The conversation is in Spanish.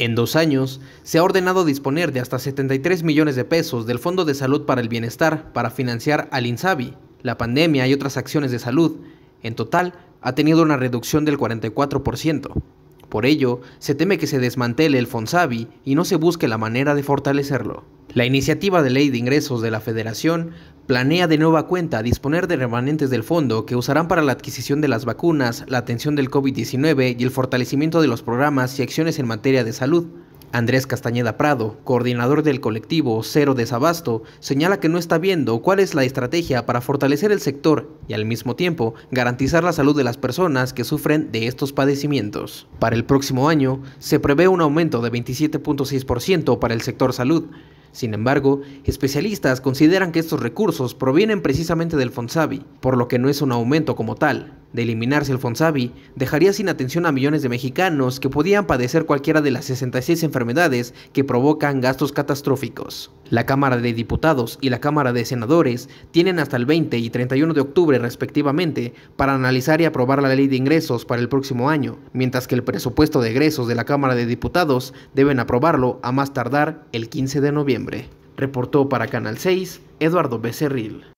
En dos años, se ha ordenado disponer de hasta 73 millones de pesos del Fondo de Salud para el Bienestar para financiar al INSABI, la pandemia y otras acciones de salud. En total, ha tenido una reducción del 44%. Por ello, se teme que se desmantele el FONSABI y no se busque la manera de fortalecerlo. La iniciativa de ley de ingresos de la Federación planea de nueva cuenta disponer de remanentes del fondo que usarán para la adquisición de las vacunas, la atención del COVID-19 y el fortalecimiento de los programas y acciones en materia de salud. Andrés Castañeda Prado, coordinador del colectivo Cero Desabasto, señala que no está viendo cuál es la estrategia para fortalecer el sector y al mismo tiempo garantizar la salud de las personas que sufren de estos padecimientos. Para el próximo año se prevé un aumento de 27.6% para el sector salud, sin embargo, especialistas consideran que estos recursos provienen precisamente del Fonsavi, por lo que no es un aumento como tal, de eliminarse el Fonsavi, dejaría sin atención a millones de mexicanos que podían padecer cualquiera de las 66 enfermedades que provocan gastos catastróficos. La Cámara de Diputados y la Cámara de Senadores tienen hasta el 20 y 31 de octubre respectivamente para analizar y aprobar la ley de ingresos para el próximo año, mientras que el presupuesto de egresos de la Cámara de Diputados deben aprobarlo a más tardar el 15 de noviembre. Reportó para Canal 6 Eduardo Becerril.